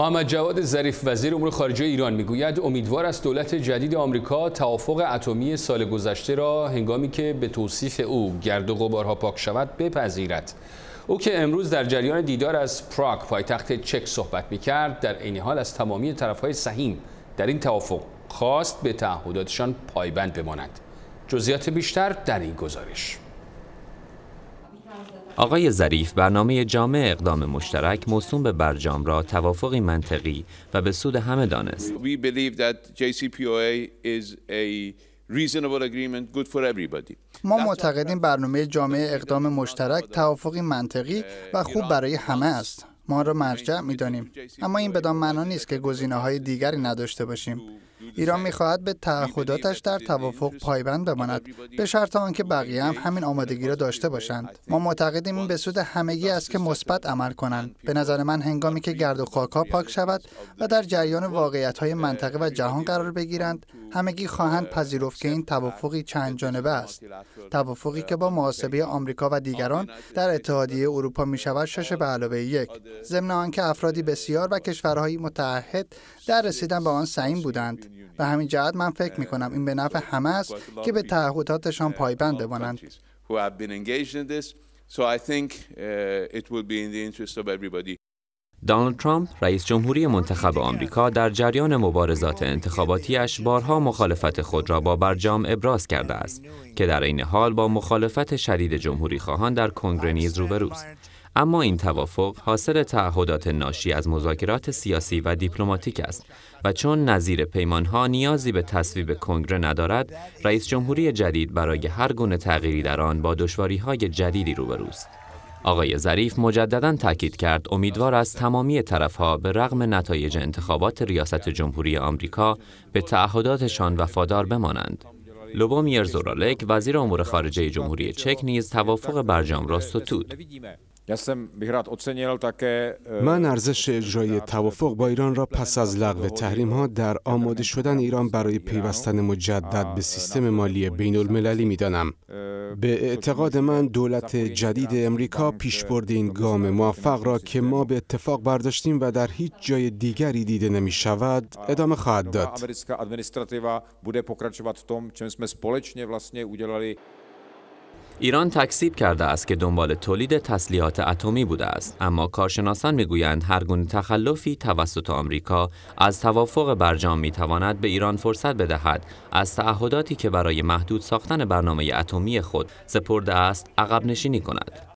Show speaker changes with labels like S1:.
S1: محمد جواد ظریف وزیر امور خارجه ایران میگوید امیدوار است دولت جدید آمریکا توافق اتمی سال گذشته را هنگامی که به توصیف او گرد و غبارها پاک شود بپذیرد او که امروز در جریان دیدار از پراگ پایتخت چک صحبت میکرد در عین حال از تمامی طرفهای سهیم در این توافق خواست به تعهداتشان پایبند بمانند جزئیات بیشتر در این گزارش
S2: آقای ظریف برنامه جامع اقدام مشترک موسوم به برجام را توافقی
S3: منطقی و به سود همه دانست.
S4: ما معتقدیم برنامه جامعه اقدام مشترک توافقی منطقی و خوب برای همه است ما را مرجع می دانیم. اما این بدان معنا نیست که گزینه های دیگری نداشته باشیم ایران میخواهد به تعهداتش در توافق پایبند بماند به شرط آنکه بقیه هم همین آمادگی را داشته باشند ما معتقدیم این به سود همگی است که مثبت عمل کنند به نظر من هنگامی که گرد و خاکها پاک شود و در جریان واقعیت های منطقه و جهان قرار بگیرند همگی خواهند پذیرفت که این توافقی چند جانبه است توافقی که با محاسبه آمریکا و دیگران در اتحادیه اروپا می شود شش به علاوه یک ضمن آنکه افرادی بسیار و کشورهایی متعهد در رسیدن به آن سعیم بودند به همین جهت من فکر می کنم این به نفع همه است که به تعهداتشان uh, پایبند بمانند.
S3: Uh,
S2: دانالد ترامپ رئیس جمهوری منتخب آمریکا در جریان مبارزات انتخاباتیش بارها مخالفت خود را با برجام ابراز کرده است که در این حال با مخالفت شدید جمهوری خواهان در کنگره نیز روبروست اما این توافق حاصل تعهدات ناشی از مذاکرات سیاسی و دیپلماتیک است و چون نظیر پیمانها نیازی به تصویب کنگره ندارد رئیس جمهوری جدید برای هر گونه تغییری در آن با های جدیدی روبروست آقای ظریف مجددا تاکید کرد امیدوار است تمامی طرفها به رغم نتایج انتخابات ریاست جمهوری آمریکا به تعهداتشان وفادار بمانند لوبومیر زورالک وزیر امور خارجه جمهوری چک نیز توافق برجام را
S3: ستود
S1: من ارزش
S3: اجرای توافق با ایران را پس از لغو تحریم ها در آماده شدن ایران برای پیوستن مجدد به سیستم مالی بین المللی می دانم. به اعتقاد من دولت جدید امریکا پیشبرد این گام موفق را که ما به اتفاق برداشتیم و در هیچ جای دیگری دیده نمی شود
S2: ادامه خواهد داد. ایران تکسیب کرده است که دنبال تولید تسلیحات اتمی بوده است اما کارشناسان میگویند گونه تخلفی توسط آمریکا از توافق برجام میتواند به ایران فرصت بدهد از
S1: تعهداتی که برای محدود ساختن برنامه اتمی خود سپرده است عقب نشینی کند